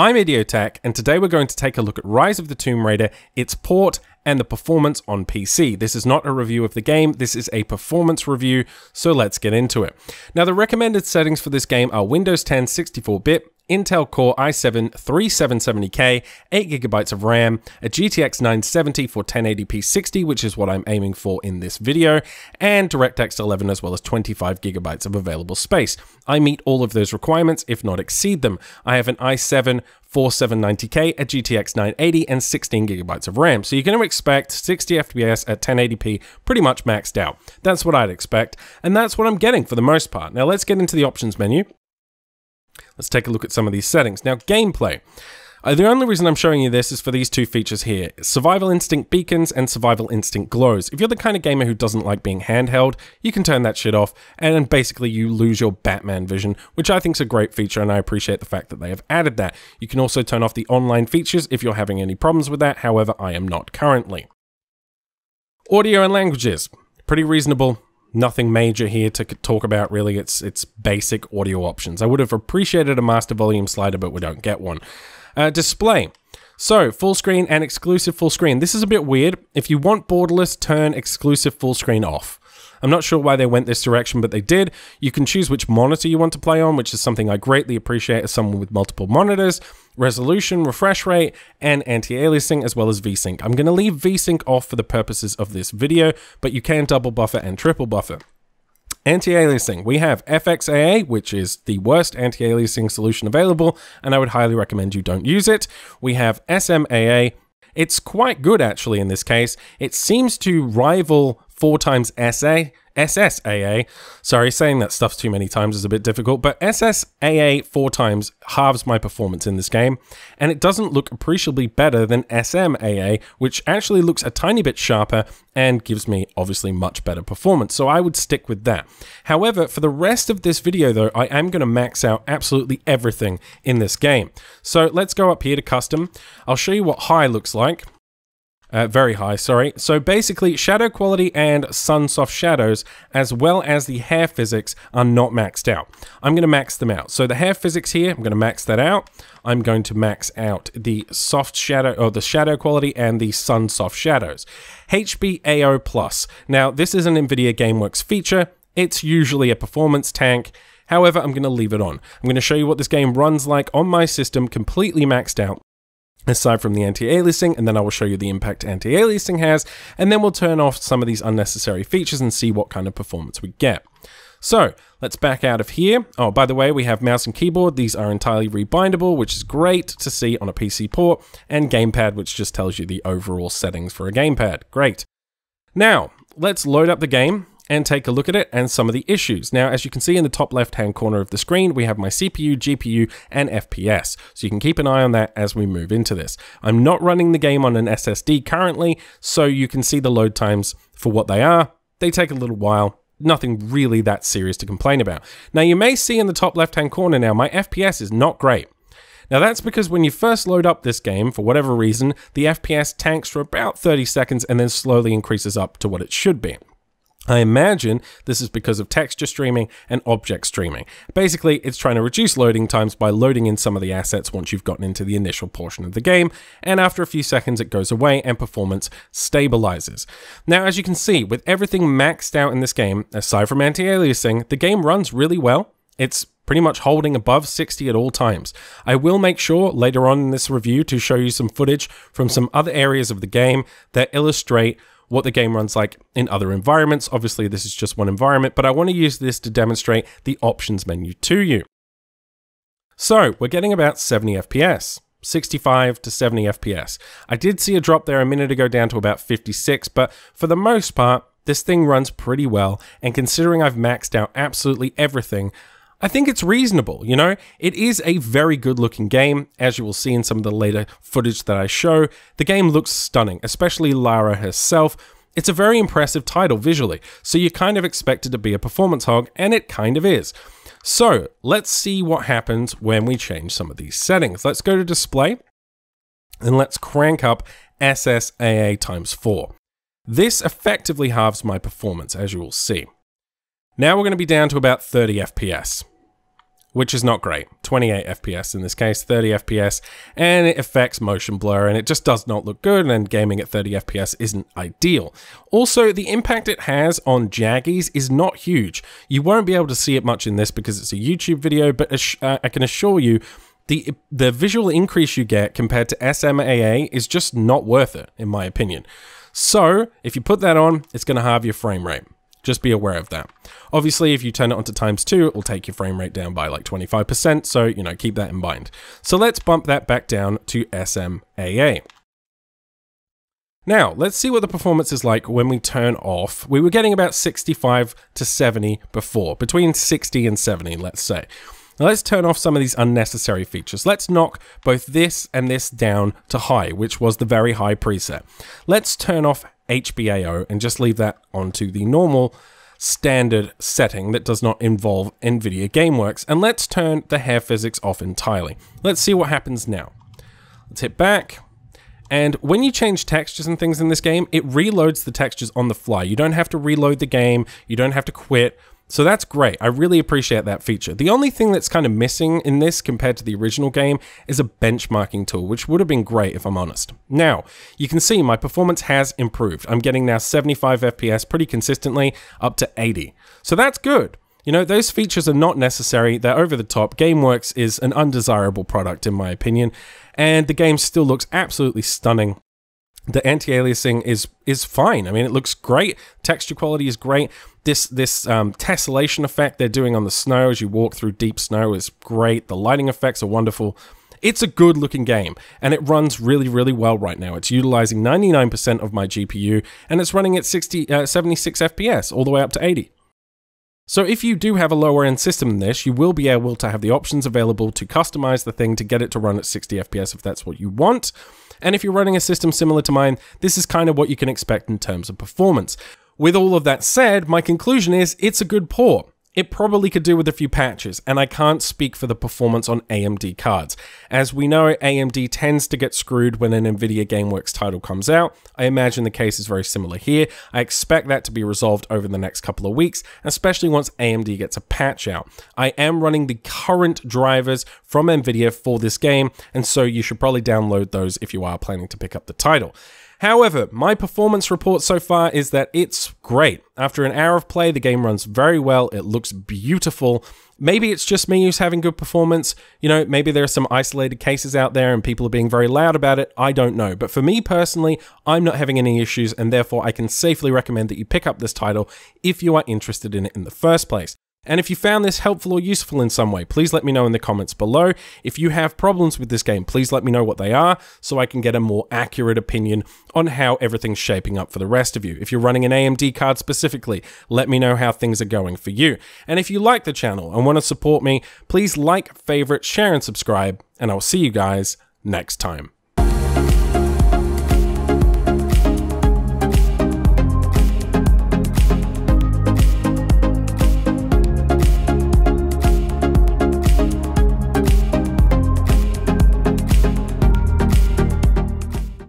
I'm Idiotech, and today we're going to take a look at Rise of the Tomb Raider, its port, and the performance on PC. This is not a review of the game, this is a performance review, so let's get into it. Now, the recommended settings for this game are Windows 10 64 bit, Intel Core i7 3770K, 8GB of RAM, a GTX 970 for 1080p 60, which is what I'm aiming for in this video, and DirectX 11 as well as 25GB of available space. I meet all of those requirements, if not exceed them. I have an i7 4790K, a GTX 980, and 16GB of RAM. So you're going to expect 60 FPS at 1080p pretty much maxed out. That's what I'd expect, and that's what I'm getting for the most part. Now let's get into the options menu. Let's take a look at some of these settings. Now, gameplay. Uh, the only reason I'm showing you this is for these two features here, Survival Instinct Beacons and Survival Instinct Glows. If you're the kind of gamer who doesn't like being handheld, you can turn that shit off, and basically you lose your Batman vision, which I think is a great feature, and I appreciate the fact that they have added that. You can also turn off the online features if you're having any problems with that, however, I am not currently. Audio and languages. Pretty reasonable nothing major here to talk about really. It's it's basic audio options. I would have appreciated a master volume slider, but we don't get one. Uh, display. So, full screen and exclusive full screen. This is a bit weird. If you want borderless, turn exclusive full screen off. I'm not sure why they went this direction, but they did. You can choose which monitor you want to play on, which is something I greatly appreciate as someone with multiple monitors, resolution, refresh rate, and anti-aliasing, as well as VSync. I'm going to leave VSync off for the purposes of this video, but you can double buffer and triple buffer. Anti-aliasing. We have FXAA, which is the worst anti-aliasing solution available, and I would highly recommend you don't use it. We have SMAA. It's quite good actually in this case. It seems to rival four times SA, SSAA. Sorry, saying that stuff too many times is a bit difficult, but SSAA four times halves my performance in this game, and it doesn't look appreciably better than SMAA, which actually looks a tiny bit sharper and gives me obviously much better performance, so I would stick with that. However, for the rest of this video though, I am going to max out absolutely everything in this game. So let's go up here to custom. I'll show you what high looks like. Uh, very high, sorry. So basically, shadow quality and sun soft shadows, as well as the hair physics, are not maxed out. I'm going to max them out. So the hair physics here, I'm going to max that out. I'm going to max out the soft shadow, or the shadow quality and the sun soft shadows. HBAO Plus. Now, this is an NVIDIA GameWorks feature. It's usually a performance tank. However, I'm going to leave it on. I'm going to show you what this game runs like on my system, completely maxed out, aside from the anti-aliasing and then I will show you the impact anti-aliasing has and then we'll turn off some of these unnecessary features and see what kind of performance we get. So let's back out of here. Oh, by the way, we have mouse and keyboard. These are entirely rebindable, which is great to see on a PC port, and gamepad, which just tells you the overall settings for a gamepad. Great. Now, let's load up the game and take a look at it and some of the issues. Now, as you can see in the top left hand corner of the screen, we have my CPU, GPU, and FPS. So you can keep an eye on that as we move into this. I'm not running the game on an SSD currently, so you can see the load times for what they are. They take a little while, nothing really that serious to complain about. Now you may see in the top left hand corner now, my FPS is not great. Now that's because when you first load up this game, for whatever reason, the FPS tanks for about 30 seconds and then slowly increases up to what it should be. I imagine this is because of texture streaming and object streaming. Basically, it's trying to reduce loading times by loading in some of the assets once you've gotten into the initial portion of the game, and after a few seconds it goes away and performance stabilizes. Now, as you can see, with everything maxed out in this game, aside from anti-aliasing, the game runs really well. It's pretty much holding above 60 at all times. I will make sure later on in this review to show you some footage from some other areas of the game that illustrate what the game runs like in other environments. Obviously, this is just one environment, but I want to use this to demonstrate the options menu to you. So we're getting about 70 FPS. 65 to 70 FPS. I did see a drop there a minute ago down to about 56, but for the most part, this thing runs pretty well, and considering I've maxed out absolutely everything, I think it's reasonable, you know? It is a very good looking game, as you will see in some of the later footage that I show. The game looks stunning, especially Lara herself. It's a very impressive title visually, so you kind of expect it to be a performance hog, and it kind of is. So let's see what happens when we change some of these settings. Let's go to display, and let's crank up SSAA times 4. This effectively halves my performance, as you will see. Now we're going to be down to about 30 FPS, which is not great. 28 FPS in this case, 30 FPS, and it affects motion blur and it just does not look good and gaming at 30 FPS isn't ideal. Also, the impact it has on jaggies is not huge. You won't be able to see it much in this because it's a YouTube video, but uh, I can assure you the the visual increase you get compared to SMAA is just not worth it in my opinion. So, if you put that on, it's going to halve your frame rate. Just be aware of that. Obviously, if you turn it onto times 2, it will take your frame rate down by like 25%, so, you know, keep that in mind. So let's bump that back down to SMAA. Now, let's see what the performance is like when we turn off. We were getting about 65 to 70 before, between 60 and 70, let's say. Now let's turn off some of these unnecessary features. Let's knock both this and this down to high, which was the very high preset. Let's turn off HBAO and just leave that onto the normal standard setting that does not involve NVIDIA GameWorks. And let's turn the hair physics off entirely. Let's see what happens now. Let's hit back. And when you change textures and things in this game, it reloads the textures on the fly. You don't have to reload the game. You don't have to quit. So that's great. I really appreciate that feature. The only thing that's kind of missing in this compared to the original game is a benchmarking tool, which would have been great if I'm honest. Now, you can see my performance has improved. I'm getting now 75 FPS pretty consistently up to 80. So that's good. You know, those features are not necessary. They're over the top. GameWorks is an undesirable product, in my opinion, and the game still looks absolutely stunning the anti-aliasing is is fine. I mean, it looks great. Texture quality is great. This this um, tessellation effect they're doing on the snow as you walk through deep snow is great. The lighting effects are wonderful. It's a good looking game and it runs really, really well right now. It's utilizing 99% of my GPU and it's running at 60, uh, 76 FPS all the way up to 80. So if you do have a lower end system than this, you will be able to have the options available to customize the thing to get it to run at 60 FPS if that's what you want. And if you're running a system similar to mine, this is kind of what you can expect in terms of performance. With all of that said, my conclusion is it's a good port. It probably could do with a few patches, and I can't speak for the performance on AMD cards. As we know, AMD tends to get screwed when an NVIDIA GameWorks title comes out. I imagine the case is very similar here. I expect that to be resolved over the next couple of weeks, especially once AMD gets a patch out. I am running the current drivers from NVIDIA for this game, and so you should probably download those if you are planning to pick up the title. However, my performance report so far is that it's great. After an hour of play, the game runs very well, it looks beautiful. Maybe it's just me who's having good performance. You know, maybe there are some isolated cases out there and people are being very loud about it. I don't know. But for me personally, I'm not having any issues, and therefore I can safely recommend that you pick up this title if you are interested in it in the first place. And if you found this helpful or useful in some way, please let me know in the comments below. If you have problems with this game, please let me know what they are so I can get a more accurate opinion on how everything's shaping up for the rest of you. If you're running an AMD card specifically, let me know how things are going for you. And if you like the channel and want to support me, please like, favorite, share, and subscribe. And I'll see you guys next time.